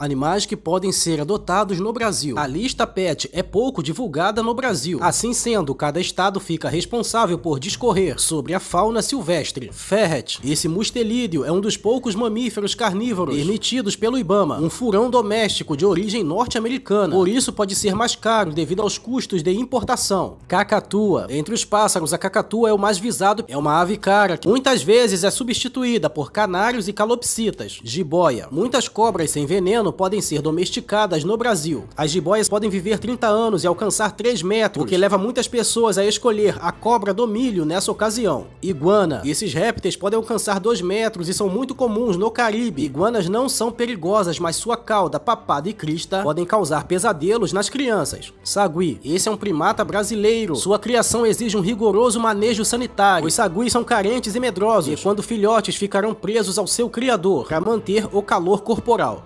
Animais que podem ser adotados no Brasil. A lista PET é pouco divulgada no Brasil. Assim sendo, cada estado fica responsável por discorrer sobre a fauna silvestre. Ferret. Esse mustelídeo é um dos poucos mamíferos carnívoros permitidos pelo Ibama, um furão doméstico de origem norte-americana. Por isso pode ser mais caro devido aos custos de importação. Cacatua. Entre os pássaros, a cacatua é o mais visado. É uma ave cara que muitas vezes é substituída por canários e calopsitas. Jiboia. Muitas cobras sem veneno ano podem ser domesticadas no Brasil. As jiboias podem viver 30 anos e alcançar 3 metros, o que leva muitas pessoas a escolher a cobra do milho nessa ocasião. Iguana. Esses répteis podem alcançar 2 metros e são muito comuns no Caribe. Iguanas não são perigosas, mas sua cauda, papada e crista podem causar pesadelos nas crianças. Sagui. Esse é um primata brasileiro. Sua criação exige um rigoroso manejo sanitário. Os saguis são carentes e medrosos, e quando filhotes ficarão presos ao seu criador para manter o calor corporal.